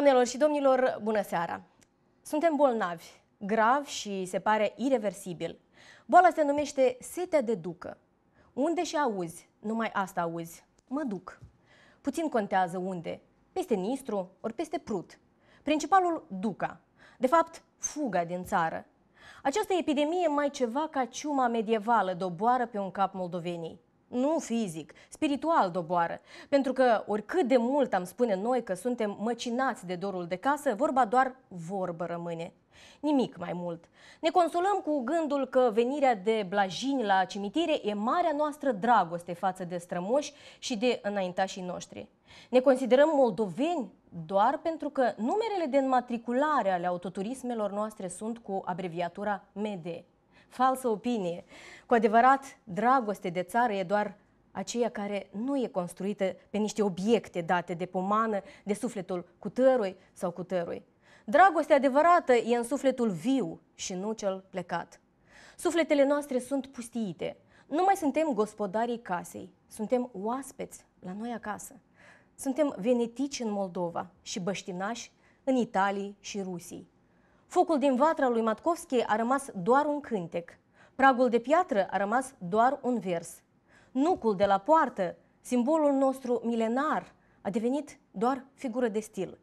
Doamnelor și domnilor, bună seara! Suntem bolnavi, grav și se pare irreversibil. Boala se numește setea de ducă. Unde și auzi, numai asta auzi, mă duc. Puțin contează unde, peste Nistru ori peste Prut. Principalul duca, de fapt fuga din țară. Această epidemie mai ceva ca ciuma medievală doboară pe un cap moldovenii nu fizic, spiritual doboară. Pentru că oricât de mult am spune noi că suntem măcinați de dorul de casă, vorba doar vorbă rămâne. Nimic mai mult. Ne consolăm cu gândul că venirea de blajini la cimitire e marea noastră dragoste față de strămoși și de înaintașii noștri. Ne considerăm moldoveni doar pentru că numerele de înmatriculare ale autoturismelor noastre sunt cu abreviatura MD falsă opinie. Cu adevărat, dragoste de țară e doar aceea care nu e construită pe niște obiecte date de pomană, de sufletul cutărui sau cutărui. Dragostea adevărată e în sufletul viu și nu cel plecat. Sufletele noastre sunt pustiite. Nu mai suntem gospodarii casei, suntem oaspeți la noi acasă. Suntem venetici în Moldova și băștinași în Italii și Rusii. Focul din vatra lui Matkovski a rămas doar un cântec. Pragul de piatră a rămas doar un vers. Nucul de la poartă, simbolul nostru milenar, a devenit doar figură de stil.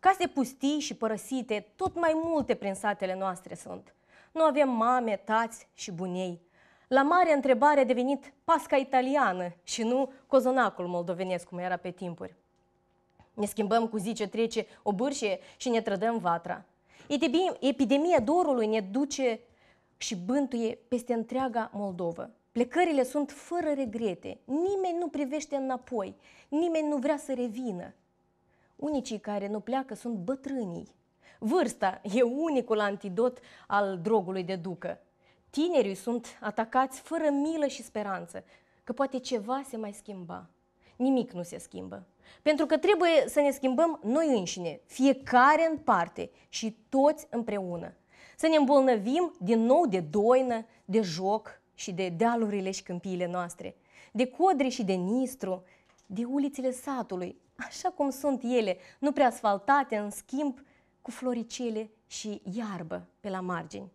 Case pustii și părăsite, tot mai multe prin satele noastre sunt. Nu avem mame, tați și bunei. La mare întrebare a devenit pasca italiană și nu cozonacul moldovenesc, cum era pe timpuri. Ne schimbăm cu zi ce trece o bârșie și ne trădăm vatra. Epidemia dorului ne duce și bântuie peste întreaga Moldovă. Plecările sunt fără regrete, nimeni nu privește înapoi, nimeni nu vrea să revină. Unicii care nu pleacă sunt bătrânii. Vârsta e unicul antidot al drogului de ducă. Tinerii sunt atacați fără milă și speranță, că poate ceva se mai schimba. Nimic nu se schimbă. Pentru că trebuie să ne schimbăm noi înșine, fiecare în parte și toți împreună. Să ne îmbolnăvim din nou de doină, de joc și de dealurile și câmpiile noastre, de codri și de nistru, de ulițele satului, așa cum sunt ele, nu prea asfaltate, în schimb, cu floricele și iarbă pe la margini.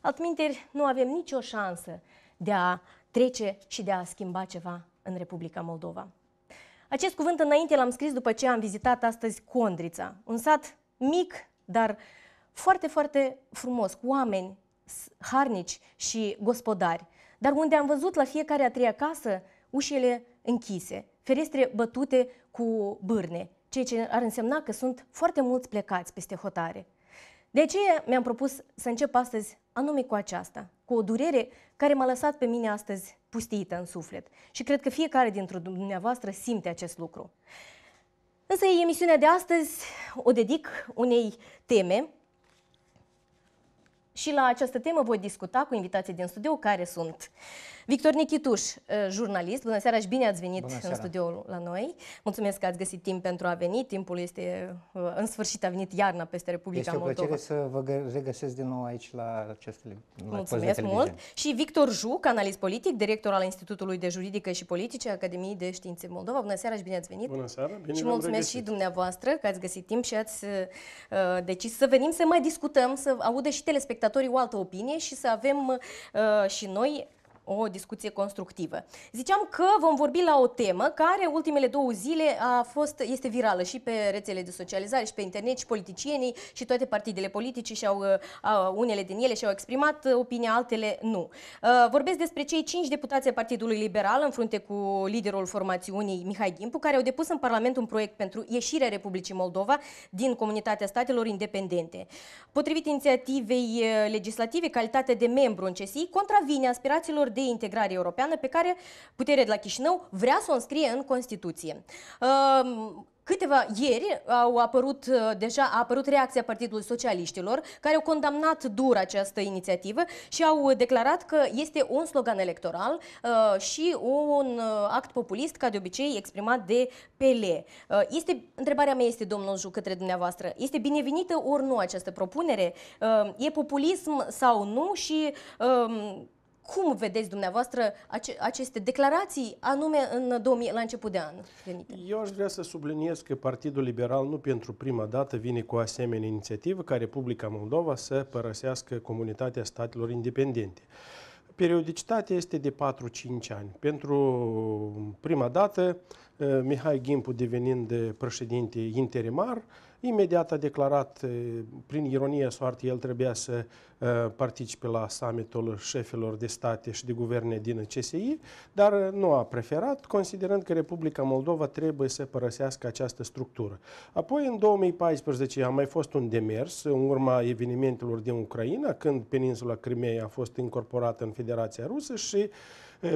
Altminteri, nu avem nicio șansă de a trece și de a schimba ceva în Republica Moldova. Acest cuvânt înainte l-am scris după ce am vizitat astăzi Condrița, un sat mic, dar foarte, foarte frumos, cu oameni harnici și gospodari, dar unde am văzut la fiecare a treia casă ușile închise, ferestre bătute cu bârne, ceea ce ar însemna că sunt foarte mulți plecați peste hotare. De aceea mi-am propus să încep astăzi anume cu aceasta, cu o durere care m-a lăsat pe mine astăzi pustiită în suflet. Și cred că fiecare dintre dumneavoastră simte acest lucru. Însă emisiunea de astăzi o dedic unei teme și la această temă voi discuta cu invitații din studio care sunt uh, Victor Nichituș, uh, jurnalist, bună seara și bine ați venit bună seara. în studioul la noi. Mulțumesc că ați găsit timp pentru a veni. Timpul este, uh, în sfârșit, a venit iarna peste Republica este Moldova. Este o plăcere să vă regăsesc din nou aici la acest la Mulțumesc mult. Și Victor Juc, analist politic, director al Institutului de Juridică și Politice, Academiei de Științe Moldova. Bună seara și bine ați venit. Bună seara, bine Și mulțumesc și dumneavoastră că ați găsit timp și ați uh, decis să venim să mai discutăm, să audă și telespectatorii o altă opinie și să avem uh, și noi o discuție constructivă. Ziceam că vom vorbi la o temă care ultimele două zile a fost, este virală și pe rețele de socializare și pe internet și politicienii și toate partidele politice și au, unele din ele și-au exprimat opinia, altele nu. Vorbesc despre cei cinci deputați ai Partidului Liberal în frunte cu liderul formațiunii Mihai Gimpu, care au depus în Parlament un proiect pentru ieșirea Republicii Moldova din Comunitatea Statelor Independente. Potrivit inițiativei legislative, calitatea de membru în CSI contravine aspirațiilor de integrare europeană pe care puterea de la Chișinău vrea să o înscrie în Constituție. Ehm, câteva ieri au apărut, uh, deja a apărut reacția Partidului Socialiștilor, care au condamnat dur această inițiativă și au declarat că este un slogan electoral uh, și un uh, act populist, ca de obicei, exprimat de PL. Uh, este, întrebarea mea este, domnul Ju, către dumneavoastră, este binevenită ori nu această propunere? Uh, e populism sau nu și um, cum vedeți dumneavoastră ace aceste declarații, anume în 2000, la început de an? Venite? Eu aș vrea să subliniez că Partidul Liberal nu pentru prima dată vine cu asemenea inițiativă ca Republica Moldova să părăsească comunitatea statelor independente. Periodicitatea este de 4-5 ani. Pentru prima dată Eh, Mihai Gimpu devenind președinte interimar, imediat a declarat, eh, prin ironie soartei, el trebuia să eh, participe la summitul șefilor de state și de guverne din CSI, dar nu a preferat, considerând că Republica Moldova trebuie să părăsească această structură. Apoi, în 2014, a mai fost un demers, în urma evenimentelor din Ucraina, când peninsula Crimeei a fost incorporată în Federația Rusă și uh,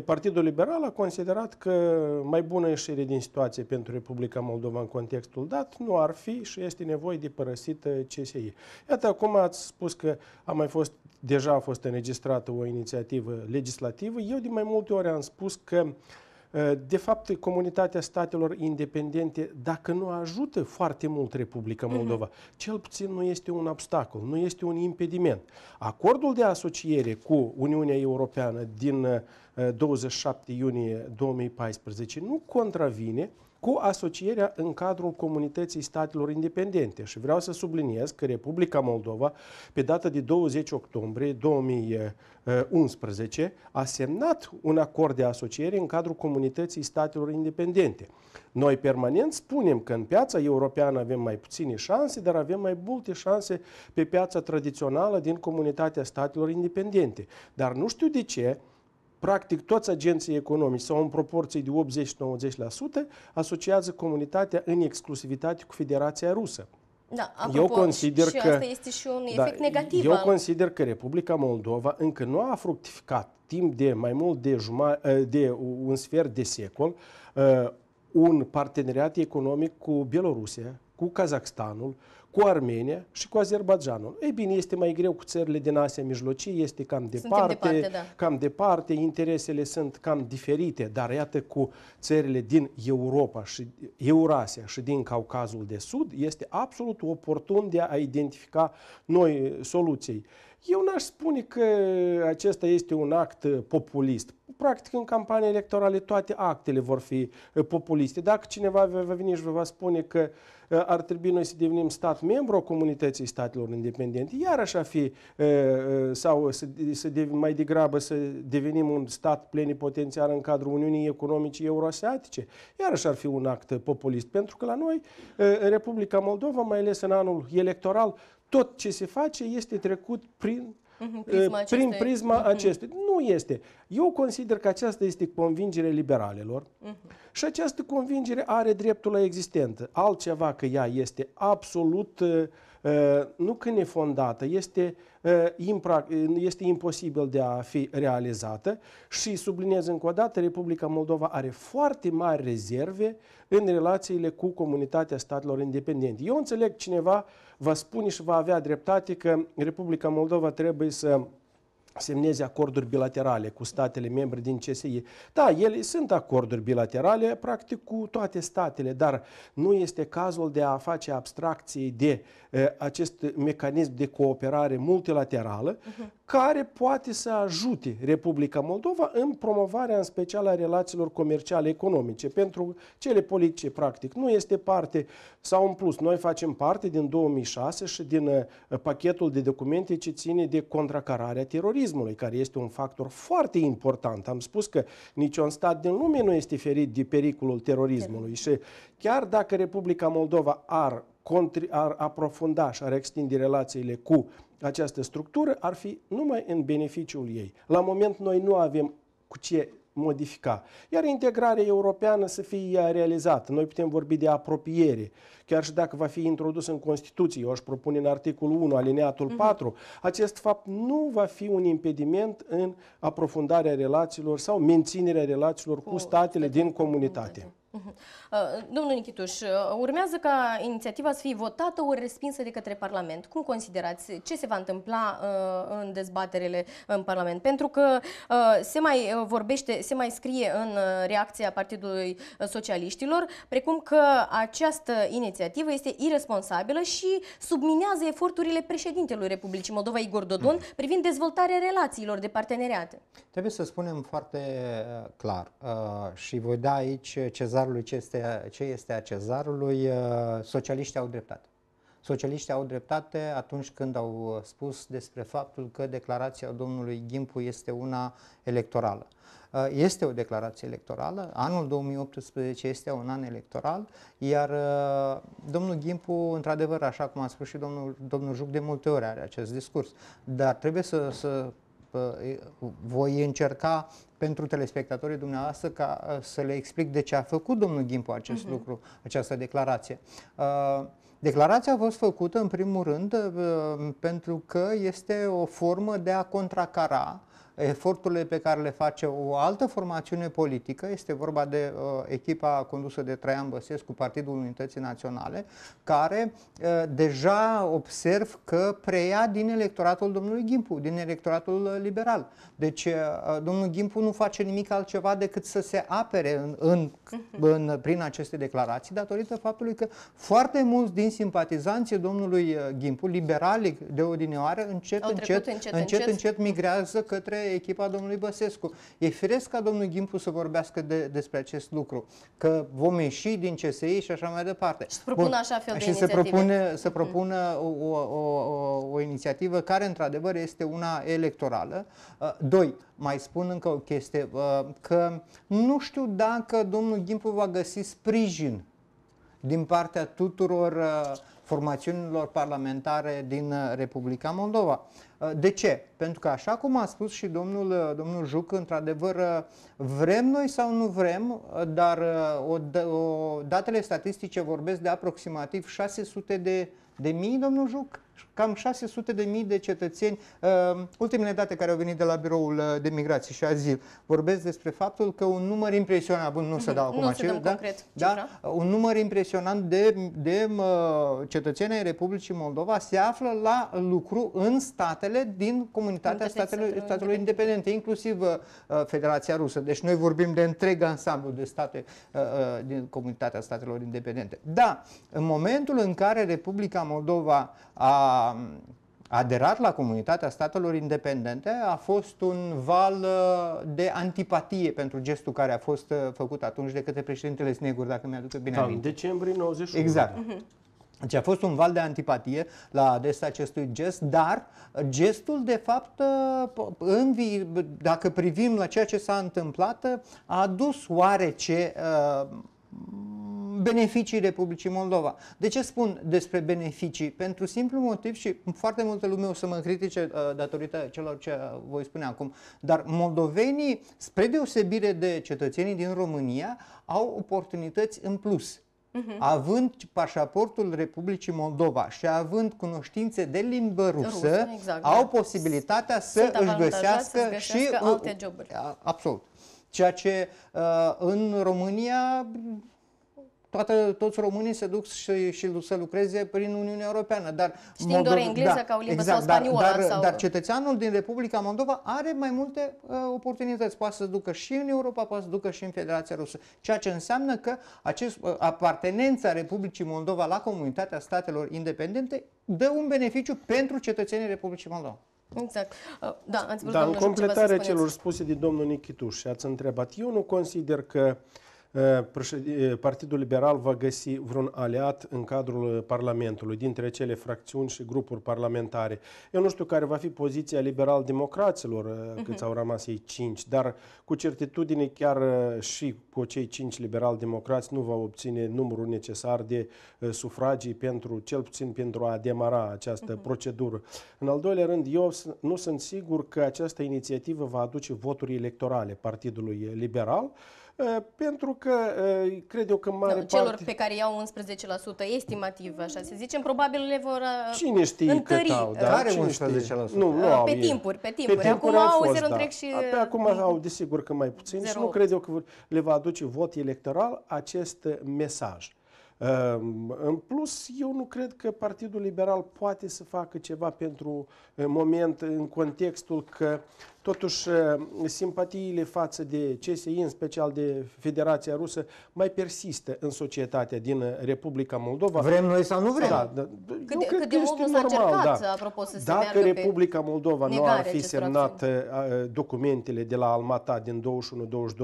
Partidul Liberal a considerat că mai bună ieșire din situație pentru Republica Moldova în contextul dat nu ar fi și este nevoie de părăsită CSI. Iată, acum ați spus că a mai fost, deja a fost înregistrată o inițiativă legislativă. Eu de mai multe ori am spus că uh, Eh, de fapt, comunitatea statelor independente, dacă nu ajută foarte mult Republica mhm. Moldova, mm-hmm. cel puțin nu este un obstacol, nu este un impediment. Acordul de asociere cu Uniunea Europeană din 27 eh, iunie 2014 nu contravine uh, cu asocierea în cadrul comunității statelor independente. Și vreau să subliniez că Republica Moldova, pe data de 20 octombrie 2011, uh, a semnat un acord de asociere în cadrul comunității statelor independente. Noi permanent spunem că în piața europeană avem mai puține șanse, dar avem mai multe șanse pe piața tradițională din comunitatea statelor independente. Dar nu știu de ce, practic toți agenții economici sau în proporție de 80-90% asociază comunitatea în exclusivitate cu Federația Rusă. Da, apropo, eu consider și că, asta este și un da, efect negativ. Eu consider că Republica Moldova încă nu a fructificat timp de mai mult de, juma, ă, de un sfert de secol ă, un parteneriat economic cu Bielorusia, cu Kazakhstanul, cu Armenia și cu Azerbaijanul. Ei bine, este mai greu cu țările din Asia Mijlocie, este cam departe, departe da. cam departe, interesele sunt cam diferite, dar iată cu țările din Europa și Eurasia și din Caucazul de Sud, este absolut oportun de a identifica noi soluții. Eu n-aș spune că acesta este un act populist practic în campanie electorală toate actele vor fi eh, populiste. Dacă cineva va veni și va spune că eh, ar trebui noi să devenim stat membru a comunității statelor independente, iar așa fi, eh, sau să, să mai degrabă să devenim un stat plenipotențiar în cadrul Uniunii Economice Euroasiatice, iar așa ar fi un act populist. Pentru că la noi, în Republica Moldova, mai ales în anul electoral, tot ce se face este trecut prin mhm, prisma prin prisma mhm. acestui. Nu este. Eu consider că aceasta este convingere liberalelor uh-huh. și această convingere are dreptul la existență. Altceva că ea este absolut, uh, uh nu că nefondată, este, uh, impra- uh, este imposibil de a fi realizată și subliniez încă o dată, Republica Moldova are foarte mari rezerve în relațiile cu comunitatea statelor independente. Eu înțeleg cineva va spune și va avea dreptate că Republica Moldova trebuie să semneze acorduri bilaterale cu statele membre din CSI. Da, ele sunt acorduri bilaterale, practic, cu toate statele, dar nu este cazul de a face abstracție de uh, acest mecanism de cooperare multilaterală, uh-huh care poate să ajute Republica Moldova în promovarea în special a relațiilor comerciale economice. Pentru cele politice, practic, nu este parte sau în plus. Noi facem parte din 2006 și din uh, pachetul de documente ce ține de contracararea terorismului, care este un factor foarte important. Am spus că niciun stat din lume nu este ferit de pericolul terorismului și chiar dacă Republica Moldova ar contri, ar aprofunda și ar extinde relațiile cu această structură, ar fi numai în beneficiul ei. La moment noi nu avem cu ce modifica. Iar integrarea europeană să fie realizată. Noi putem vorbi de apropiere. Chiar și dacă va fi introdus în Constituție, eu aș propune în articolul 1, alineatul uh-huh. acest fapt nu va fi un impediment în aprofundarea relațiilor sau menținerea relațiilor cu, cu statele din comunitate. comunitate. Э, Domnul Nichituș, э, urmează ca inițiativa să fie votată ori respinsă de către Parlament. Cum considerați? Ce se va întâmpla uh, în dezbaterele în Parlament? Pentru că uh, se mai uh, vorbește, se mai scrie în reacția Partidului Socialiștilor, precum că această inițiativă este irresponsabilă și subminează eforturile președintelui Republicii Moldova, Igor Dodon, mm. privind dezvoltarea relațiilor de parteneriat. Trebuie să spunem foarte clar și voi da aici cezar cezarului ce este, ce este a cezarului, uh, socialiștii au dreptate. Socialiștii au dreptate atunci când au spus despre faptul că declarația domnului Gimpu este una electorală. Uh, este o declarație electorală, anul 2018 este un an electoral, iar uh, domnul Gimpu, într-adevăr, așa cum a spus și domnul, domnul Juc, de multe ori are acest discurs, dar trebuie să, să voi încerca pentru telespectatorii dumneavoastră ca uh, să le explic de ce a făcut domnul Gimpo acest uh-huh. lucru, această declarație. Uh, declarația a fost făcută, în primul rând, uh, pentru că este o formă de a contracara eforturile pe care le face o altă formațiune politică, este vorba de uh, echipa condusă de Traian Băsescu, Partidul Unității Naționale, care uh, deja observ că preia din electoratul domnului Gimpu, din electoratul uh, liberal. Deci uh, domnul Gimpu nu face nimic altceva decât să se apere în, în, mhm. în, prin aceste declarații, datorită faptului că foarte mulți din simpatizanții domnului uh, Gimpu, liberali de odinioară, încet, încet, încet, încet, încet, încet migrează către echipa domnului Băsescu. E firesc ca domnul Gimpu să vorbească de, despre acest lucru, că vom ieși din CSI și așa mai departe. Și propun așa fel de Și se propune, se mm-hmm. propună o, o, o, o inițiativă care, într-adevăr, este una electorală. Uh, doi, mai spun încă o chestie, uh, că nu știu dacă domnul Gimpu va găsi sprijin din partea tuturor uh, formațiunilor parlamentare din Republica Moldova. Uh, de ce? Pentru că așa cum a spus și domnul, uh, domnul Juc, într-adevăr uh, vrem noi sau nu vrem, dar o, o, datele statistice vorbesc de aproximativ 600 de, de mii, domnul Juc? cam 600 de mii de cetățeni. Uh, ultimele date care au venit de la biroul uh, de migrație și azil vorbesc despre faptul că un număr impresionant, bun, nu se dau acum acel, da? Concret, da? un număr impresionant de, de uh, cetățeni ai Republicii Moldova se află la lucru în statele din comunitatea statelor, statelor independente, inclusiv Federația Rusă. Deci noi vorbim de întreg ansamblu de state din comunitatea statelor independente. Da, în momentul în care Republica Moldova a aderat la comunitatea statelor independente a fost un val uh, de antipatie pentru gestul care a fost uh, făcut atunci de către președintele Snegur, dacă mi-aduc bine da, aminte. În decembrie 91. Exact. Uh-huh. Deci a fost un val de antipatie la adresa acestui gest, dar gestul, de fapt, uh, în vi- dacă privim la ceea ce s-a întâmplat, a adus oarece uh, beneficii Republicii Moldova. De ce spun despre beneficii? Pentru simplu motiv și foarte multă lume o să mă uh, datorită celor ce uh, voi spune acum, dar moldovenii, spre deosebire de cetățenii din România, au oportunități în plus. Uh-huh. Având pașaportul Republicii Moldova și având cunoștințe de limbă rusă, rusă exact, au da. posibilitatea să Sunt își găsească, să găsească și alte uh, joburi. Absolut. Ceea ce uh, în România toată, toți românii se duc și, și să lucreze prin Uniunea Europeană. Dar Știind Moldova, doar engleză da, ca o limbă exact, sau spaniolă. Dar, dar, sau... dar cetățeanul din Republica Moldova are mai multe uh, oportunități. Poate să se ducă și în Europa, poate să se ducă și în Federația Rusă. Ceea ce înseamnă că acest, uh, apartenența Republicii Moldova la comunitatea statelor independente dă un beneficiu pentru cetățenii Republicii Moldova. Exact. Uh, da, ați vrut, în completare celor spuse de domnul Nichituș, ați întrebat, eu nu consider că uh, Eh, eh, Partidul Liberal va găsi vreun aliat în cadrul Parlamentului, dintre cele fracțiuni și grupuri parlamentare. Eu nu știu care va fi poziția liberal-democraților, eh, mhm. când au rămas ei cinci, dar cu certitudine chiar și cu cei cinci liberal-democrați nu va obține numărul necesar de sufragii pentru, cel puțin pentru a demara această uh-huh. procedură. În al doilea rând, eu nu sunt sigur că această inițiativă va aduce voturi electorale Partidului Liberal, Eh, pentru că eh, cred eu că mare da, celor parte... pe care iau 11% estimativ, așa să zicem, probabil le vor eh, Cine știe întări. cât au, da? Care 11%? Nu, nu ah, au, pe, ei. timpuri, pe timpuri, pe timpuri. Acum au, fost, 0, da. și... Pe acum mm-hmm. au desigur că mai puțin 0, și nu cred eu că le va aduce vot electoral acest mesaj. Ehm, în plus, eu nu cred că Partidul Liberal poate să facă ceva pentru moment în contextul că Totuși, simpatiile față de CSI, în special de Federația Rusă, mai persistă în societatea din Republica Moldova. Vrem noi sau nu vrem? Da, da. da cât, de, cât de mult normal, cercat, da. Uh, apropo, să Dacă Republica Moldova nu ar fi semnat acțiuni. Uh, documentele de la Almata din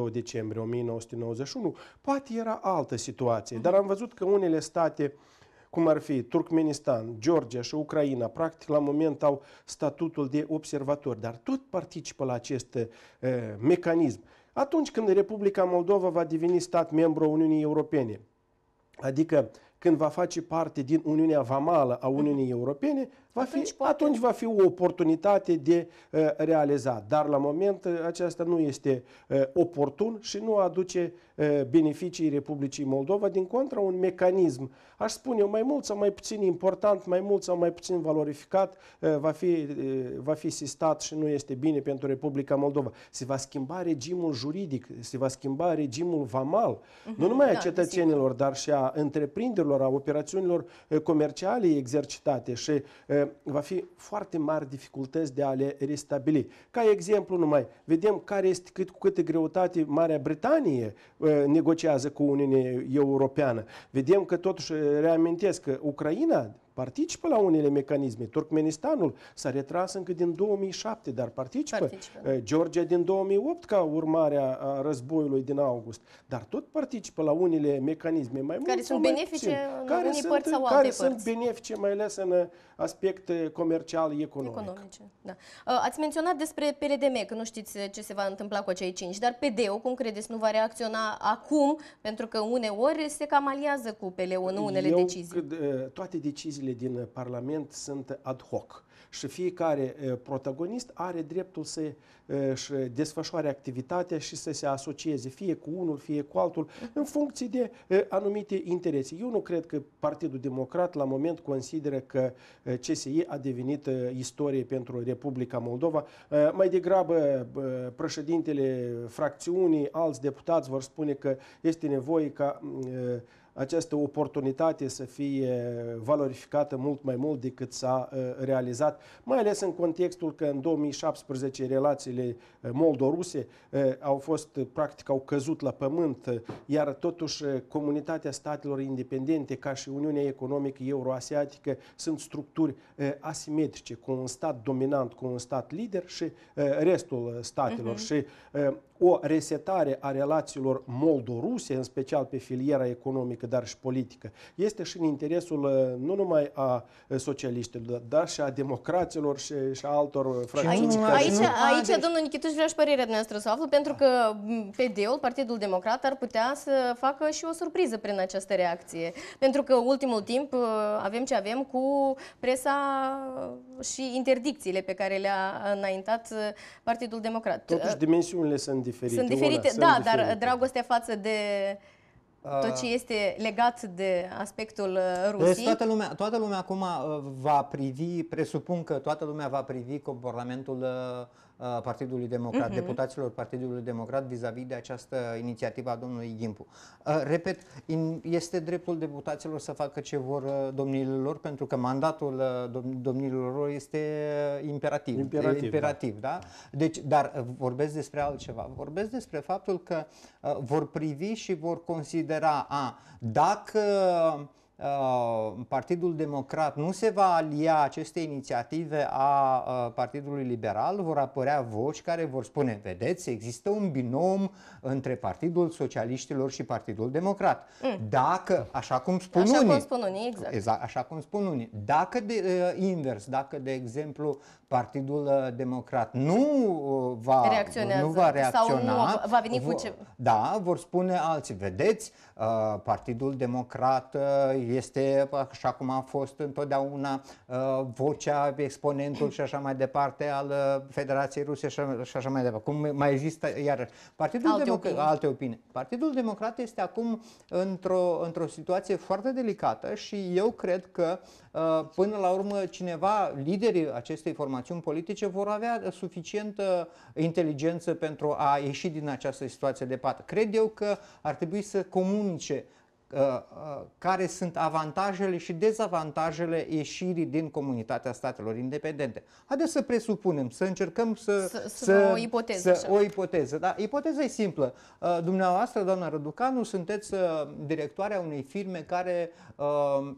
21-22 decembrie 1991, poate era altă situație. Dar am văzut că unele state uh, cum ar fi Turkmenistan, Georgia și Ucraina, practic la moment au statutul de observatori, dar tot participă la acest uh, mecanism. Atunci când Republica Moldova va deveni stat membru a Uniunii Europene, adică când va face parte din Uniunea Vamală a Uniunii mhm. Europene, Va atunci, poate... atunci va fi o oportunitate de uh, realizat. Dar la moment uh, aceasta nu este uh, oportun și nu aduce uh, beneficii Republicii Moldova. Din contra, un mecanism, aș spune eu, mai mult sau mai puțin important, mai mult sau mai puțin valorificat, uh, va, fi, uh, va fi sistat și nu este bine pentru Republica Moldova. Se va schimba regimul juridic, se va schimba regimul vamal, uh-huh, nu numai da, a cetățenilor, dar și a întreprinderilor, a operațiunilor uh, comerciale exercitate și uh, va fi foarte mari dificultăți de a le restabili. Ca exemplu numai, vedem care este cât cu câte greutate Marea Britanie uh, negociază cu Uniunea Europeană. Vedem că totuși uh, reamintesc că Ucraina participă la unele mecanisme. Turkmenistanul s-a retras încă din 2007, dar participă. participă. Eh, Georgia din 2008 ca urmare a războiului din august, dar tot participă la unele mecanisme mai mult Care sunt mai benefice în care unii sunt, părți sau alte Care părți. sunt benefice mai ales în eh, aspecte eh, comercial economic. Economice, da. Ați menționat despre PLDM, că nu știți ce se va întâmpla cu acei cinci, dar PD-ul, cum credeți, nu va reacționa acum? Pentru că uneori se cam aliază cu PLU în unele Eu, decizii. toate deciziile discuțiile din Parlament sunt ad hoc și fiecare protagonist are dreptul să își desfășoare activitatea și să se asocieze fie cu unul, fie cu altul, în funcție de anumite interese. Eu nu cred că Partidul Democrat la moment consideră că CSI a devenit istorie pentru Republica Moldova. Mai degrabă președintele fracțiunii, alți deputați vor spune că este nevoie ca această oportunitate să fie valorificată mult mai mult decât s-a uh, realizat, mai ales în contextul că în 2017 relațiile uh, moldoruse uh, au fost, practic, au căzut la pământ, iar totuși comunitatea statelor independente, ca și Uniunea Economică Euroasiatică, sunt structuri asimetrice, cu un stat dominant, cu un stat lider și restul statelor. Uh-huh. Și o resetare a relațiilor moldoruse, în special pe filiera economică, economică, dar și politică. Este și în interesul uh, nu numai a uh, socialiștilor, dar și a democraților și, și a altor uh, fracțiuni. Aici, care aici, nu... aici, a, domnul Nichituș, vreau și părerea dumneavoastră să aflu, pentru că PD-ul, Partidul Democrat, ar putea să facă și o surpriză prin această reacție. Pentru că ultimul timp avem ce avem cu presa și interdicțiile pe care le-a înaintat Partidul Democrat. Totuși, dimensiunile sunt diferite. Sunt diferite, Una, da, sunt diferite. dar dragostea față de tot ce ah. este legat de aspectul uh, deci Rusiei. Deci toată lumea, toată lumea acum uh, va privi, presupun că toată lumea va privi comportamentul uh, Uh, Partidului Democrat, uh-huh. deputaților Partidului Democrat vis-a-vis de această inițiativă a domnului Gimpu. Uh, repet, este dreptul deputaților să facă ce vor uh, domnilor, pentru că mandatul domnilor este imperativ. Imperativ, imperativ da? da? Deci, dar vorbesc despre altceva. Vorbesc despre faptul că vor privi și vor considera, a, dacă Uh, Partidul Democrat nu se va alia aceste inițiative a uh, Partidului Liberal, vor apărea voci care vor spune, vedeți, există un binom între Partidul Socialiștilor și Partidul Democrat. Mm. Dacă, așa cum spun așa unii, cum spun unii exact. exact, așa cum spun unii, dacă de, uh, invers, dacă de exemplu Partidul uh, Democrat uh, nu va reacționa. nu va reacționa. Sau nu va veni cu ce... Da, vor spune alții, vedeți, uh, Partidul Democrat este, așa cum a fost întotdeauna, vocea, exponentul și așa mai departe al Federației Ruse și așa mai departe. Cum mai există, iar Partidul alte, Democrat. opinii. alte opinii. Partidul Democrat este acum într-o, într situație foarte delicată și eu cred că până la urmă cineva, liderii acestei formații formațiuni politice vor avea suficientă inteligență pentru a ieși din această situație de pată. Cred eu că ar trebui să comunice uh, uh, care sunt avantajele și dezavantajele ieșirii din comunitatea statelor independente. Haideți să presupunem, să încercăm să, să, să, o ipoteză. Să, o ipoteză. Da, ipoteza e simplă. Uh, dumneavoastră, doamna Răducanu, sunteți directoarea unei firme care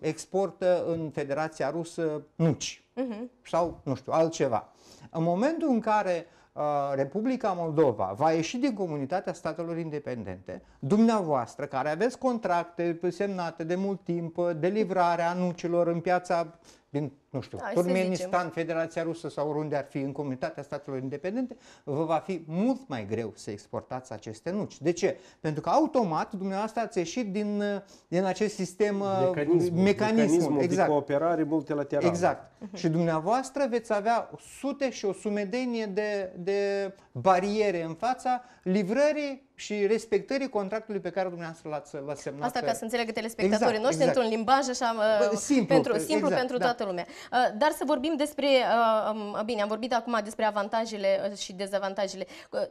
exportă în Federația Rusă nuci uh-huh. sau, nu știu, altceva. În momentul în care uh, Republica Moldova va ieși din comunitatea statelor independente, dumneavoastră, care aveți contracte semnate de mult timp, de livrarea anuncilor în piața din, nu știu, Hai Turmenistan, Federația Rusă sau oriunde ar fi în comunitatea statelor independente, vă va fi mult mai greu să exportați aceste nuci. De ce? Pentru că automat dumneavoastră ați ieșit din, din acest sistem, uh, mecanismul, mecanismul, exact. de cooperare multilaterală. Exact. Uh-huh. Și dumneavoastră veți avea sute și o sumedenie de, de bariere în fața livrării și respectării contractului pe care dumneavoastră l-ați, semnat. Asta ca să înțeleagă telespectatorii exact, noștri exact. într-un limbaj așa uh, simplu pentru, simplu exact, pentru da. toată lumea. Uh, dar să vorbim despre, uh, um, bine, am vorbit acum despre avantajele și dezavantajele.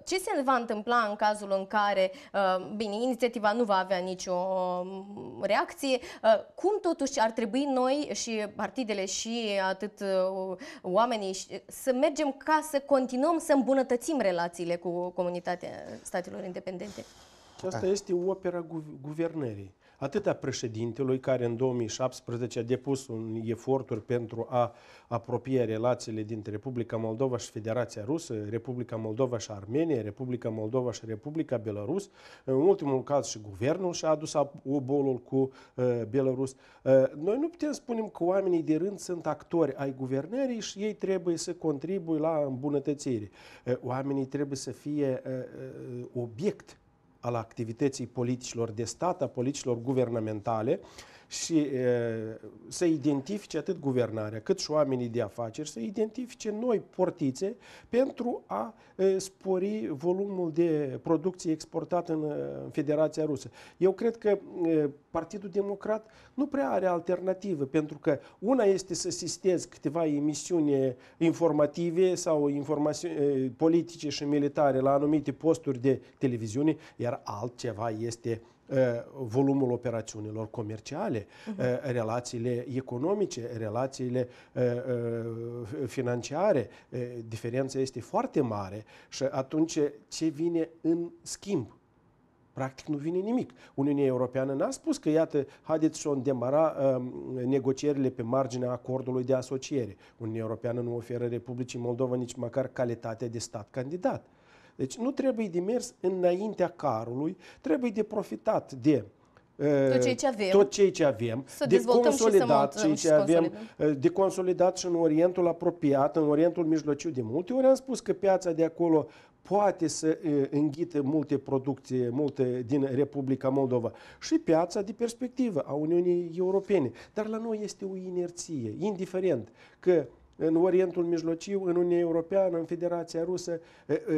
Ce se va întâmpla în cazul în care, bine, inițiativa nu va avea nicio um, reacție? Cum totuși ar trebui noi și partidele și atât oamenii să mergem ca să continuăm să îmbunătățim relațiile cu comunitatea statelor independente? 对对。Aceasta ah. este o opera guvernării. Atâta președintelui, care în 2017 a depus un eforturi pentru a apropia relațiile dintre Republica Moldova și Federația Rusă, Republica Moldova și Armenia, Republica Moldova și Republica Belarus, în ultimul caz și guvernul și-a adus obolul cu uh, Belarus. Uh, noi nu putem spune că oamenii de rând sunt actori ai guvernării și ei trebuie să contribuie la îmbunătățire. Uh, oamenii trebuie să fie uh, uh obiect al activității politicilor de stat, a politicilor guvernamentale, și e, să identifice atât guvernarea cât și oamenii de afaceri, să identifice noi portițe pentru a spori volumul de producție exportat în, Federația Rusă. Eu cred că Partidul Democrat nu prea are alternativă, pentru că una este să sistezi câteva emisiuni informative sau informații politice și militare la anumite posturi de televiziune, iar altceva este Eh, volumul operațiunilor comerciale, uh-huh. relațiile economice, relațiile eh, financiare. Diferența este foarte mare și atunci ce vine în schimb? Practic nu vine nimic. Uniunea Europeană n-a spus că, iată, haideți să o îndemara uh, negocierile pe marginea acordului de asociere. Uniunea Europeană nu oferă Republicii Moldova nici măcar calitatea de stat candidat. Uh, deci nu trebuie de mers înaintea carului, trebuie de profitat de tot ceea ce avem, avem de consolidat ceea ce avem, de consolidat și în Orientul apropiat, în Orientul mijlociu. De multe ori am spus că piața de acolo poate să înghită multe producții, multe din Republica Moldova și piața de perspectivă a Uniunii Europene. Dar la noi este o inerție, indiferent că în Orientul Mijlociu, în Uniunea Europeană, în Federația Rusă,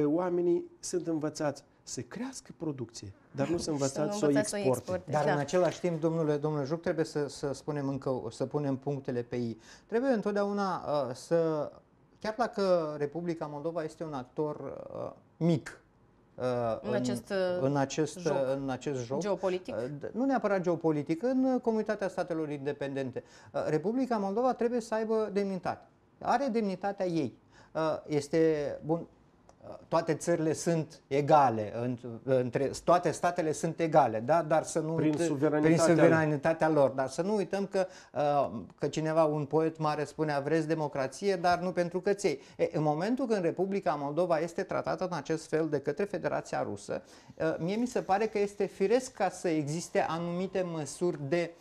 oamenii sunt învățați să crească producție, dar nu să învățați să o exporte. Dar da. în același timp, domnule, domnule Juc, trebuie să, să spunem încă, să punem punctele pe ei. Trebuie întotdeauna uh, să, chiar dacă Republica Moldova este un actor uh, mic, uh, în, în, acest uh, în, acest, joc. Uh, în acest joc. Geopolitic? Nu neapărat geopolitic, în comunitatea statelor independente. Republica Moldova trebuie să aibă demnitate. Are demnitatea ei. Uh, este, bun, uh, toate țările sunt egale, între, toate statele sunt egale, da? dar să nu prin, uit, suveranitatea, prin suveranitatea lor. Dar să nu uităm că, uh, că cineva, un poet mare spunea, vreți democrație, dar nu pentru că ței. E, în momentul când Republica Moldova este tratată în acest fel de către Federația Rusă, mie mi se pare că este firesc ca să existe anumite măsuri de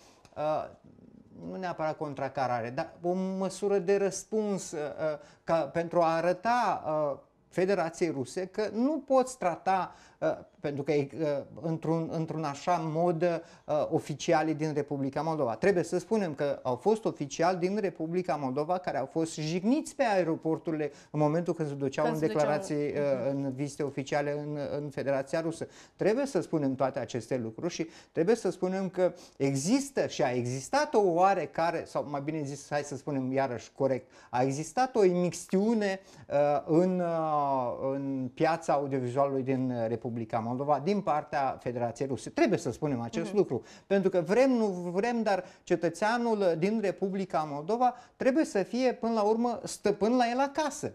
nu neapărat contracarare, dar o măsură de răspuns uh, uh, ca, pentru a arăta uh, Federației Ruse că nu poți trata Uh, pentru că uh, într-un, într-un așa mod uh, oficialii din Republica Moldova. Trebuie să spunem că au fost oficiali din Republica Moldova care au fost jigniți pe aeroporturile în momentul când se duceau când în declarații, duceau... Uh-huh. în vizite oficiale în, în Federația Rusă. Trebuie să spunem toate aceste lucruri și trebuie să spunem că există și a existat o oarecare, sau mai bine zis, hai să spunem iarăși corect, a existat o imixtiune în, în piața audiovizualului din Republica Republica Moldova din partea Federației Ruse. Trebuie să spunem acest uh-huh. lucru, pentru că vrem, nu vrem, dar cetățeanul din Republica Moldova trebuie să fie până la urmă stăpân la el acasă.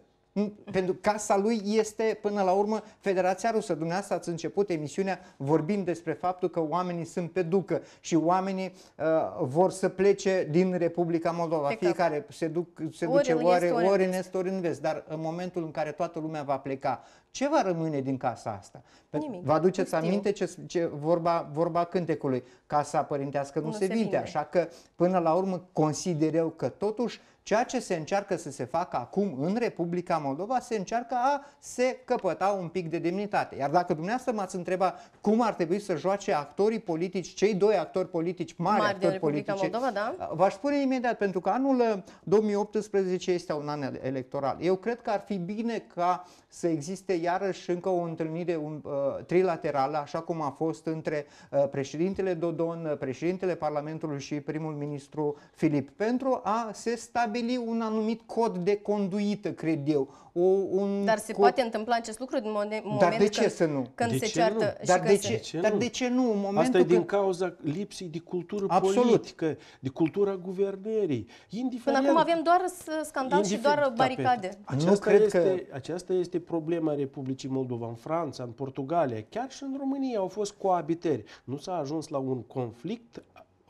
Pentru casa lui este, până la urmă, Federația Rusă. Dumneavoastră ați început emisiunea vorbind despre faptul că oamenii sunt pe ducă și oamenii uh, vor să plece din Republica Moldova. Pe exact. Fiecare că... se, duc, se ori duce ori, ori, ori în est, ori în vest. Dar în momentul în care toată lumea va pleca, ce va rămâne din casa asta? Nimic. Vă aduceți aminte ce, ce vorba, vorba cântecului? Casa părintească nu, nu se, se vinde. Așa că, până la urmă, consider eu că totuși Ceea ce se încearcă să se facă acum în Republica Moldova se încearcă a se căpăta un pic de demnitate. Iar dacă dumneavoastră m-ați întrebat cum ar trebui să joace actorii politici, cei doi actori politici mari, mari actori politici, Moldova, da? v-aș spune imediat, pentru că anul 2018 uh, este un an electoral. Eu cred că ar fi bine ca să existe iarăși încă o întâlnire un, uh, trilaterală, așa cum a fost între uh, președintele Dodon, uh, președintele Parlamentului și primul ministru Filip, pentru a se stabili un anumit cod de conduită, cred eu, o, un... Dar se cu... poate întâmpla acest lucru din moment Dar de ce când, să nu? Când de se ce ceartă nu? Dar, de ce, ce dar de ce nu? În momentul Asta e din cauza lipsei de cultură Absolut. politică, de cultura guvernării. Indiferent... Până acum avem doar scandal Indiferent... și doar baricade. Aceasta, nu cred este, că... aceasta este problema Republicii Moldova în Franța, în Portugalia, chiar și în România au fost coabiteri. Nu s-a ajuns la un conflict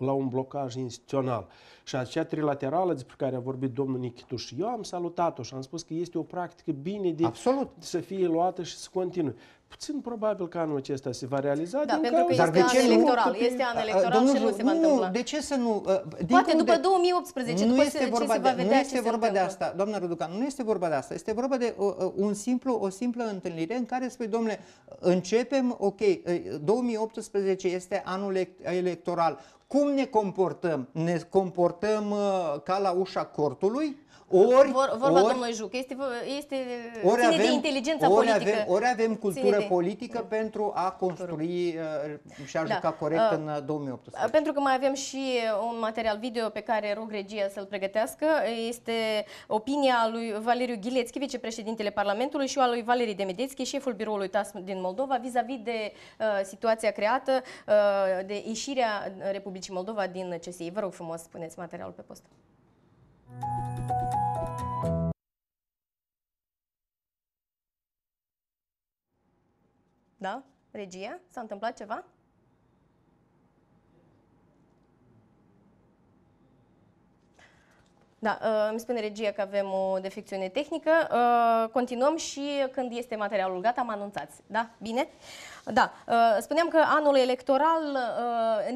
la un blocaj instituțional. Și acea trilaterală despre care a vorbit domnul Nichituș, eu am salutat-o și am spus că este o practică bine de Absolut. să fie luată și să continue. Puțin probabil că anul acesta se va realiza. Da, pentru că este dar este an electoral. Este an electoral și nu se va nu, întâmpla. De ce să nu? Din ă, Poate după de... 2018, nu după este ce, vorba se de, va vedea Nu este ce vorba de asta, doamna Răducan, nu este vorba de asta. Este vorba de o, ă, ă, un simplu, o simplă întâlnire în care spui, domnule, începem, ok, 2018 este anul electoral. Cum ne comportăm? Ne comportăm uh, ca la ușa cortului? Ori, Vorba ori, domnului Juc, este, este ori ține avem, de inteligența ori politică. Avem, ori avem cultură de... politică de... Mm. pentru a construi uh, și a da. juca da. corect uh, în 2018. Uh, uh, pentru că mai avem și uh, un material video pe care rog regia să-l pregătească. Este opinia lui Valeriu Ghilețchi, vicepreședintele Parlamentului și a lui Valerii Demedețchi, șeful biroului TAS din Moldova, vis-a-vis -vis de uh, situația creată uh, de ieșirea Republicii Moldova din CSI. Vă rog frumos, puneți materialul pe post. Thank you. Da? Regia? S-a întâmplat ceva? Da, uh, îmi spune regia că avem o defecțiune tehnică. Uh, continuăm și când este materialul gata, am anunțați. Da? Bine? Da. Uh, spuneam că anul electoral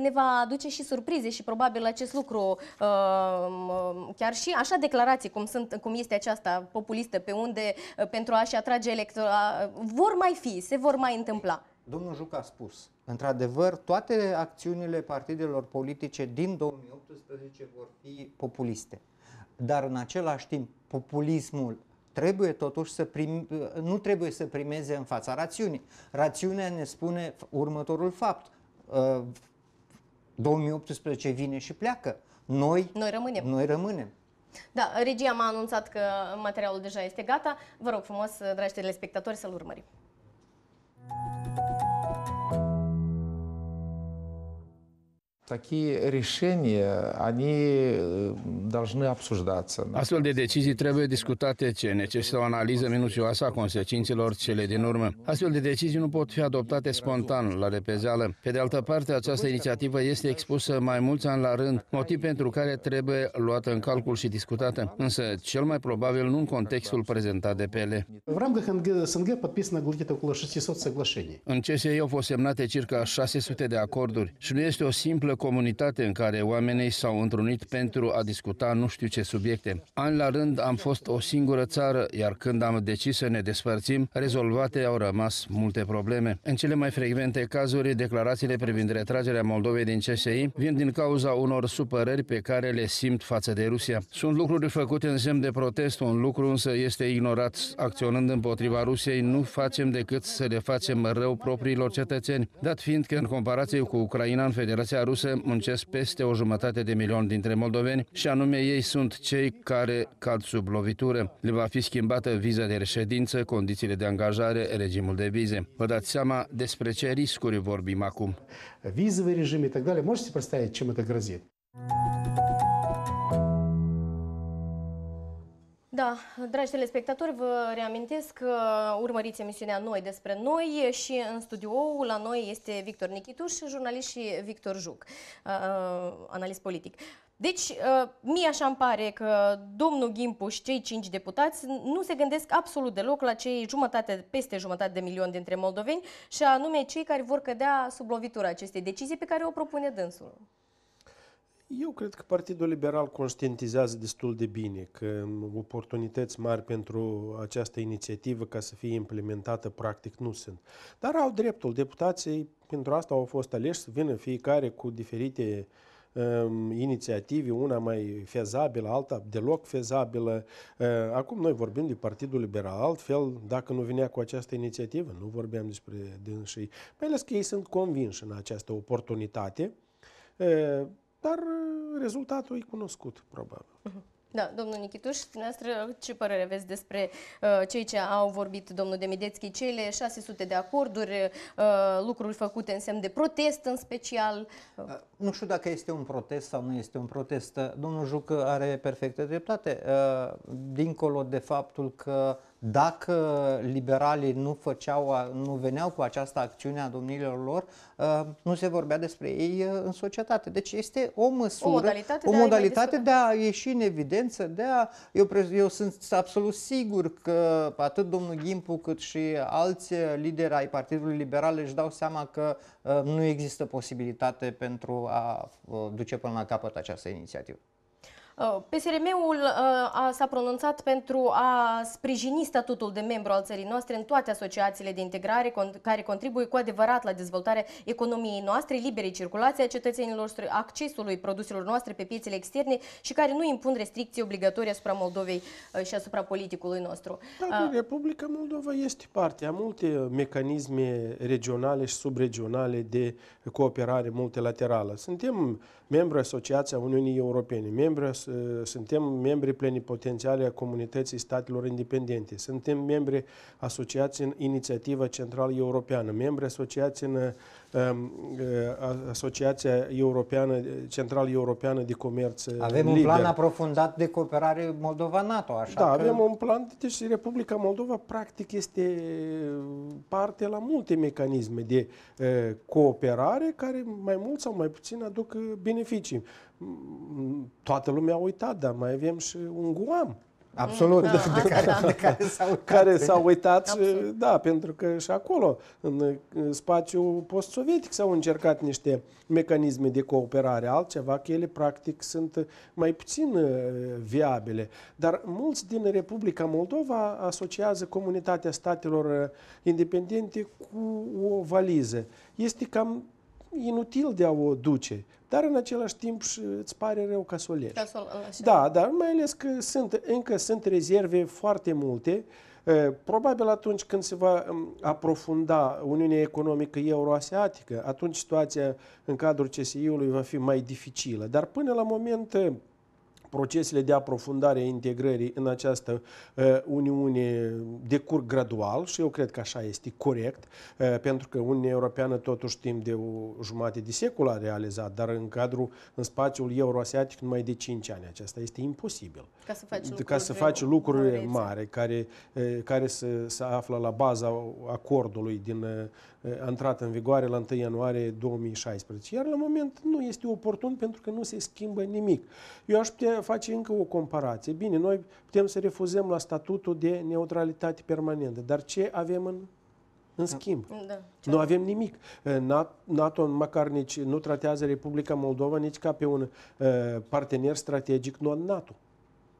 ne va aduce și surprize și probabil acest lucru, chiar și așa declarații, cum, sunt, cum este aceasta populistă, pe unde pentru a-și atrage electoral, vor mai fi, se vor mai întâmpla. Domnul Juc a spus, într-adevăr, toate acțiunile partidelor politice din 2018 vor fi populiste dar în același timp populismul trebuie totuși să prim, nu trebuie să primeze în fața rațiunii. Rațiunea ne spune următorul fapt. 2018 uh, vine și pleacă. Noi, noi rămânem. Noi rămânem. Da, regia m-a anunțat că materialul deja este gata. Vă rog frumos, dragi telespectatori, să-l urmărim. Такие решения, они э, должны обсуждаться. Astfel de decizii trebuie discutate ce necesită o analiză minuțioasă a consecințelor cele din urmă. Astfel de decizii nu pot fi adoptate spontan, la repezeală. Pe de altă parte, această inițiativă este expusă mai mulți ani la rând, motiv pentru care trebuie luată în calcul și discutată, însă cel mai probabil nu în contextul prezentat de PL. În CSE au fost semnate circa 600 de acorduri și nu este o simplă comunitate în care oamenii s-au întrunit pentru a discuta nu știu ce subiecte. An la rând am fost o singură țară, iar când am decis să ne despărțim, rezolvate au rămas multe probleme. În cele mai frecvente cazuri, declarațiile privind retragerea Moldovei din CSI vin din cauza unor supărări pe care le simt față de Rusia. Sunt lucruri făcute în semn de protest, un lucru însă este ignorat. Acționând împotriva Rusiei, nu facem decât să le facem rău propriilor cetățeni, dat fiind că în comparație cu Ucraina, în Federația Rusă însă muncesc peste o jumătate de milion dintre moldoveni și anume ei sunt cei care cad sub lovitură. Le va fi schimbată viza de reședință, condițiile de angajare, regimul de vize. Vă dați seama despre ce riscuri vorbim acum. Vizele, regim și так далее. Можете представить, чем это грозит? Da, dragi telespectatori, vă reamintesc că uh, urmăriți emisiunea Noi despre noi și în studioul la noi este Victor Nichituș, jurnalist și Victor Juc, uh, uh, analist politic. Deci, mie așa îmi pare că domnul Ghimpu și cei cinci deputați nu se gândesc absolut deloc la cei jumătate, peste jumătate de milion dintre moldoveni și anume cei care vor cădea sub lovitura acestei decizii pe care o propune dânsul. Eu cred că Partidul Liberal conștientizează destul de bine că um, oportunități mari pentru această inițiativă ca să fie implementată practic nu sunt. Dar au dreptul. Deputații pentru asta au fost aleși să vină fiecare cu diferite um, inițiative, una mai fezabilă, alta deloc fezabilă. Uh, acum noi vorbim de Partidul Liberal, altfel dacă nu vinea cu această inițiativă, nu vorbeam despre dânsii. Mai ales că ei sunt convinși în această oportunitate uh, dar uh, rezultatul e cunoscut, probabil. Da, domnul Nichituș, dumneavoastră, ce părere aveți despre uh, cei ce au vorbit, domnul Demidețchi, cele 600 de acorduri, uh, lucruri făcute în semn de protest în special? Uh, nu știu dacă este un protest sau nu este un protest. Uh, domnul Jucă are perfectă dreptate. Uh, dincolo de faptul că dacă liberalii nu, făceau, nu veneau cu această acțiune a domnilor lor, ă, nu se vorbea despre ei ă, în societate. Deci este o măsură, o modalitate, o de, modalitate a de a ieși în evidență, de a, eu, eu sunt absolut sigur că atât domnul Gimpu cât și alți lideri ai Partidului Liberal își dau seama că ă, nu există posibilitate pentru a duce până la capăt această inițiativă. Uh, PSRM-ul uh, s-a pronunțat pentru a sprijini statutul de membru al țării noastre în toate asociațiile de integrare care contribuie cu adevărat la dezvoltarea economiei noastre, liberei circulații a cetățenilor, accesului produselor noastre pe piețele externe și care nu impun restricții obligatorii asupra Moldovei uh, și asupra politicului nostru. Dar Republica Moldova este parte a multe mecanisme regionale și subregionale de cooperare multilaterală. Suntem membru Asociația Uniunii Europene, membru, ă, suntem membri plenipotențiale a Comunității Statelor Independente, suntem membri Asociației în Inițiativa Centrală Europeană, membri Asociației în Uh, Asociația Europeană, Central Europeană de Comerț uh, Avem liber. un plan aprofundat de cooperare Moldova-NATO, așa Da, că... avem un plan, deci Republica Moldova practic este uh, parte la multe mecanisme de cooperare care mai mult sau mai puțin aduc beneficii. Toată lumea a uitat, dar mai avem și un Guam. Absolut. Da, de, de, care, da. de care s-au uitat. Care s-au uitat, da, pentru că și acolo, în spațiul post-sovietic, s-au încercat niște mecanisme de cooperare, altceva că ele practic sunt mai puțin uh, viabile. Dar mulți din Republica Moldova asociază comunitatea statelor uh, independente cu o valiză. Este cam inutil de a o duce dar în același timp îți pare rău ca să o lești. Ca da, dar mai ales că sunt, încă sunt rezerve foarte multe. Probabil atunci când se va um, aprofunda Uniunea Economică Euroasiatică, atunci situația în cadrul CSI-ului va fi mai dificilă. Dar până la moment procesele de aprofundare a integrării în această uh, Uniune decurg gradual și eu cred că așa este corect, uh, pentru că Uniunea Europeană totuși timp de o jumătate de secol a realizat, dar în cadrul, în spațiul euroasiatic numai de 5 ani. Aceasta este imposibil. Ca să faci lucruri, ca să faci lucruri mari care, uh, care se, se află la baza acordului din uh, a intrat în vigoare la 1 ianuarie 2016. Iar la moment nu este oportun pentru că nu se schimbă nimic. Eu aș putea face încă o comparație. Bine, noi putem să refuzăm la statutul de neutralitate permanentă, dar ce avem în în schimb, da. Da. nu avem nimic. NATO măcar nici nu tratează Republica Moldova nici ca pe un uh, partener strategic non-NATO.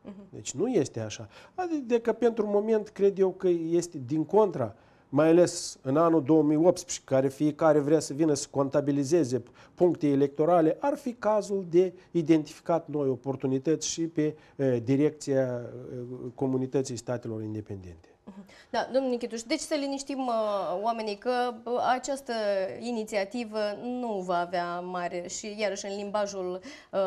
Mhm. Deci nu este așa. Adică pentru moment cred eu că este din contra mai ales în anul 2018, care fiecare vrea să vină să contabilizeze puncte electorale, ar fi cazul de identificat noi oportunități și pe uh, direcția uh, comunității statelor independente. Uh-huh. Da, domnul Nichituș, deci să liniștim uh, oamenii că această inițiativă nu va avea mare și iarăși în limbajul uh,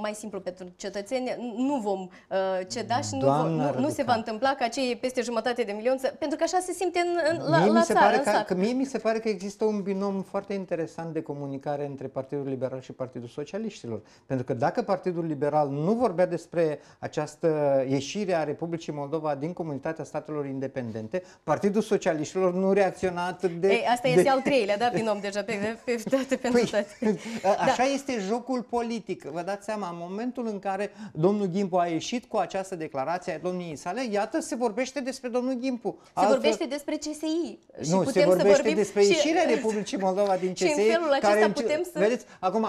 mai simplu pentru cetățeni, nu vom uh, ceda și nu, vom, nu, nu se va întâmpla ca cei peste jumătate de milion pentru că așa se simte în, în, la, mie la mi se pare că, că mie mi se pare că există un binom foarte interesant de comunicare între Partidul Liberal și Partidul Socialiștilor. Pentru că dacă Partidul Liberal nu vorbea despre această ieșire a Republicii Moldova din comunitatea statelor independente, Partidul Socialiștilor nu reacționa atât de... Ei, asta este de... al treilea, da, binom deja pe, pe, pe, pe păi, da. Așa da. este jocul politic. Vă dați seama, în momentul în care domnul Gimpu a ieșit cu această declarație a domniei sale, iată, se vorbește despre domnul Gimpu. Se Altfel... vorbește despre CSI CSI Și nu, putem se vorbește să vorbim despre și, Republicii Moldova din CSI. Și în felul acesta putem să... Vedeți, acum,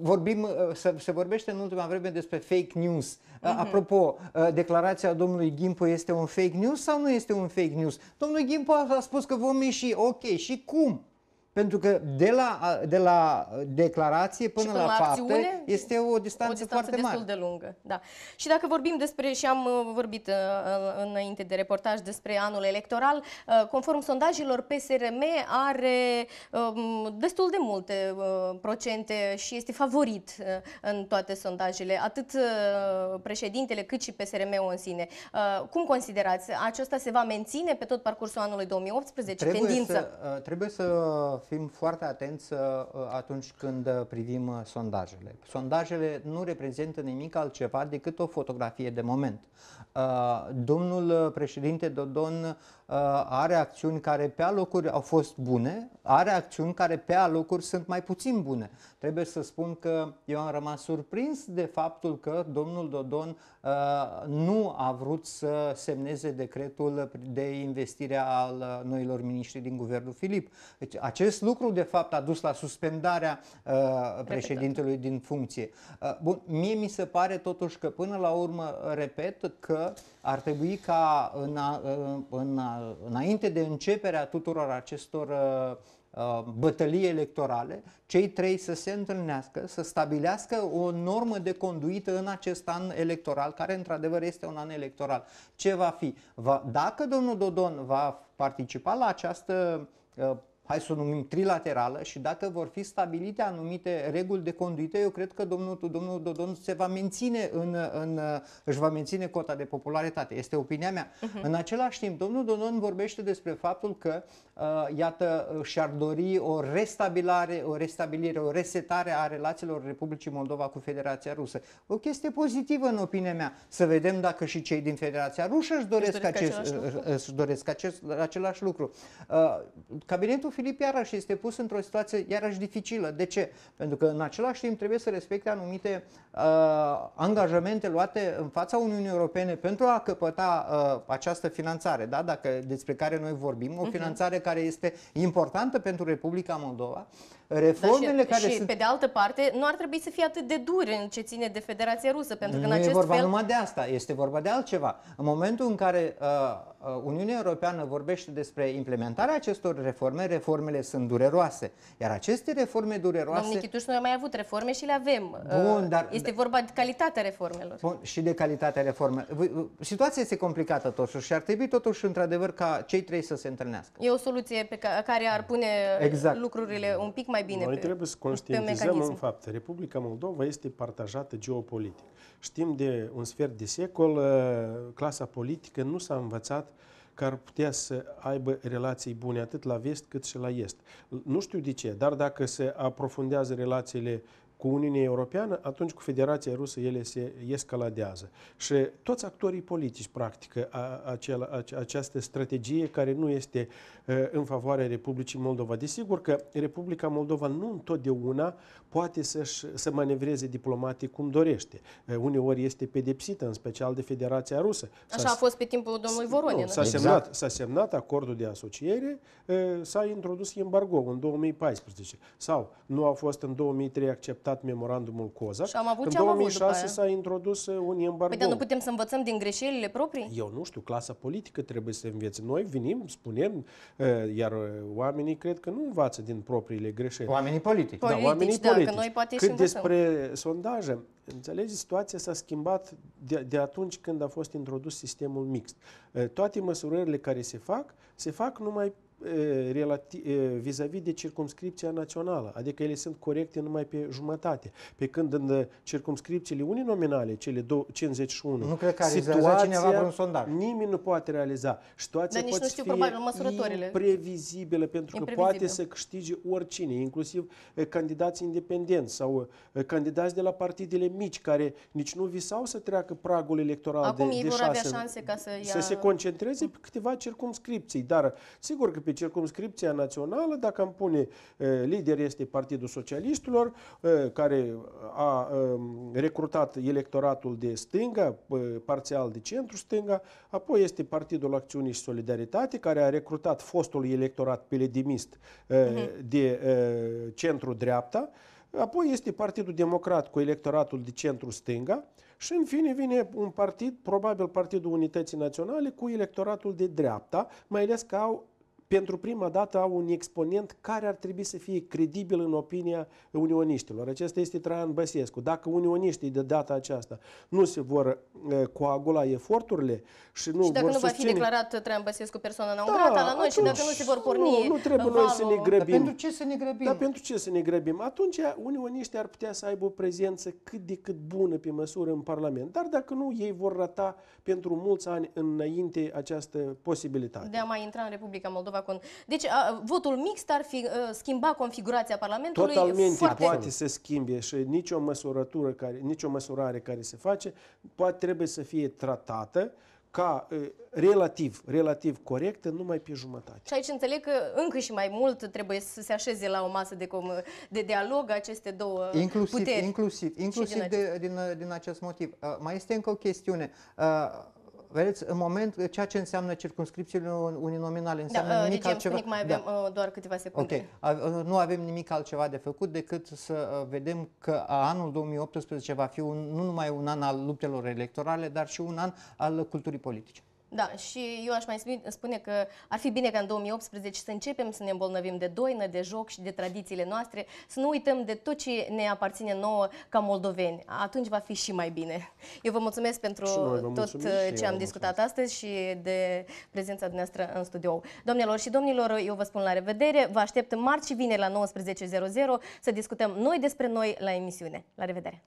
vorbim, uh, se, vorbește în ultima vreme despre fake news. Uh-huh. Apropo, uh, declarația domnului Gimpo este un fake news sau nu este un fake news? Domnul Gimpo a, a spus că vom ieși, ok, și cum? Pentru că de la, de la declarație până, până la, la fapte este o distanță, o distanță foarte destul mare. de lungă. Da. Și dacă vorbim despre, și am uh, vorbit uh, înainte de reportaj despre anul electoral, uh, conform sondajelor PSRM are um, destul de multe procente și este favorit în toate sondajele, atât președintele cât și PSRM-ul în sine. Cum considerați? Aceasta se va menține pe tot parcursul anului 2018? Trebuie tendință? Să, trebuie să fim foarte atenți uh, atunci când uh, privim uh, sondajele. Sondajele nu reprezintă nimic altceva decât o fotografie de moment. Domnul președinte Dodon Uh, are acțiuni care pe alocuri au fost bune, are acțiuni care pe alocuri sunt mai puțin bune. Trebuie să spun că eu am rămas surprins de faptul că domnul Dodon uh, nu a vrut să semneze decretul de investire al uh, noilor miniștri din guvernul Filip. Deci acest lucru de fapt a dus la suspendarea președintelui din funcție. Bun, mie mi se pare totuși că până la urmă, repet, că ar trebui ca în, în, înainte de începerea tuturor acestor uh, uh, bătălii electorale, cei trei să se întâlnească, să stabilească o normă de conduită în acest an electoral, care într-adevăr este un an electoral. Ce va fi? Va, dacă domnul Dodon va participa la această uh, hai să o numim trilaterală și dacă vor fi stabilite anumite reguli de conduită, eu cred că domnul, domnul Dodon se va menține în, în, își va menține cota de popularitate. Este opinia mea. Uh-huh. În același timp, domnul Dodon vorbește despre faptul că, uh, iată, și-ar dori o restabilare, o restabilire, o resetare a relațiilor Republicii Moldova cu Federația Rusă. O chestie pozitivă, în opinia mea. Să vedem dacă și cei din Federația Rusă își doresc, își doresc, acest, acest, își doresc acest, același lucru. Uh, cabinetul Filip iarăși este pus într-o situație iarăși dificilă. De ce? Pentru că în același timp trebuie să respecte anumite uh, angajamente luate în fața Uniunii Europene pentru a căpăta uh, această finanțare, da? Dacă, despre care noi vorbim, o mhm. finanțare uh-huh. care este importantă pentru Republica Moldova. Reformele și, care și sunt... pe de altă parte, nu ar trebui să fie atât de dur în ce ține de Federația Rusă, pentru că nu în acest e vorba fel... numai de asta, este vorba de altceva. În momentul în care uh, uh, Uniunea Europeană vorbește despre implementarea acestor reforme, reformele sunt dureroase. Iar aceste reforme dureroase... Domnul Nichituș, noi am mai avut reforme și le avem. Uh, Bun, dar... Este vorba de calitatea reformelor. Bun, și de calitatea reformelor. Situația este complicată totuși și ar trebui totuși, într-adevăr, ca cei trei să se întâlnească. E o soluție pe care ar pune exact. lucrurile un pic mai mai bine Noi pe, trebuie să conștientizăm un fapt. Republica Moldova este partajată geopolitic. Știm de un sfert de secol, ă, clasa politică nu s-a învățat că ar putea să aibă relații bune atât la vest cât și la est. Nu știu de ce, dar dacă se aprofundează relațiile cu Uniunea Europeană, atunci cu Federația Rusă ele se escaladează. Și toți actorii politici practică această strategie care nu este în favoarea Republicii Moldova. Desigur că Republica Moldova nu întotdeauna poate să să manevreze diplomatic cum dorește. Uneori este pedepsită, în special de Federația Rusă. Așa a fost pe timpul domnului Voronin. Da? S-a exact. semnat, s-a semnat acordul de asociere, s-a introdus embargo în 2014 sau nu a fost în 2003 acceptat adoptat memorandumul Coza. Și am avut în ce 2006 s-a introdus uh, un embargo. Păi, dar nu putem să învățăm din greșelile proprii? Eu nu știu, clasa politică trebuie să învețe. Noi venim, spunem, uh, iar uh, oamenii cred că nu învață din propriile greșeli. Oamenii politici. Da, oamenii da, politici. Că noi poate Cât despre sondaje, înțelegeți, situația s-a schimbat de, de atunci când a fost introdus sistemul mixt. Toate măsurările care se fac, se fac numai vis-a-vis -vis de circumscripția națională, adică ele sunt corecte numai pe jumătate, pe când în circumscripțiile uninominale, cele 51, nu cred că situația, cineva sondaj. nimeni nu poate realiza. Situația Dar poate nu știu, fi măsurătorile. imprevizibilă, pentru imprevizibil. că poate să câștige oricine, inclusiv candidați independenți sau candidați de la partidele mici, care nici nu visau să treacă pragul electoral Acum de, de șase, avea șanse ca să, ia... să se concentreze pe câteva circumscripții, dar sigur că pe circumscripția națională, dacă îmi pune lider este Partidul Socialistilor, care a recrutat electoratul de stânga, parțial de centru stânga, apoi este Partidul Acțiunii și Solidaritate, care a recrutat fostul electorat peledimist mhm. de centru-dreapta, apoi este Partidul Democrat cu electoratul de centru stânga, și în fine vine un partid, probabil Partidul Unității Naționale, cu electoratul de dreapta, mai ales că au pentru prima dată au un exponent care ar trebui să fie credibil în opinia unioniștilor. Acesta este Traian Băsescu. Dacă unioniștii de data aceasta nu se vor coagula eforturile și nu vor și dacă nu va susține... fi declarat Traian Băsescu persoană non grata da, la noi și dacă nu se vor porni Nu, nu trebuie valul. noi să ne grăbim. Dar pentru ce să ne grăbim? Dar pentru ce să ne grăbim? Atunci unioniștii ar putea să aibă o prezență cât de cât bună pe măsură în Parlament. Dar dacă nu, ei vor rata pentru mulți ani înainte această posibilitate. De a mai intra în Republica Moldova altceva. Deci a, votul mixt ar fi a, uh, schimba configurația Parlamentului Totalmente foarte... poate să schimbe și nicio, măsurătură care, nicio măsurare care se face poate trebuie să fie tratată ca uh, relativ, relativ corectă, numai pe jumătate. Și aici înțeleg că încă și mai mult trebuie să se așeze la o masă de, com de dialog aceste două inclusiv, puteri. Inclusiv, inclusiv din, acest... din, din acest motiv. Uh, mai este încă o chestiune. Uh, Vedeți, în moment, ceea ce înseamnă circunscripțiile uninominale da, înseamnă uh, da, nimic altceva. mai avem da. doar câteva secunde. Okay. Uh, nu avem nimic altceva de făcut decât să vedem că anul 2018 va fi un, nu numai un an al luptelor electorale, dar și un an al culturii politice. Da, și eu aș mai spune că ar fi bine ca în 2018 să începem să ne îmbolnăvim de doină, de joc și de tradițiile noastre, să nu uităm de tot ce ne aparține nouă ca moldoveni. Atunci va fi și mai bine. Eu vă mulțumesc pentru vă tot ce am discutat astăzi și de prezența dumneavoastră în studio. Doamnelor și domnilor, eu vă spun la revedere. Vă aștept marți și vineri la 19.00 să discutăm noi despre noi la emisiune. La revedere!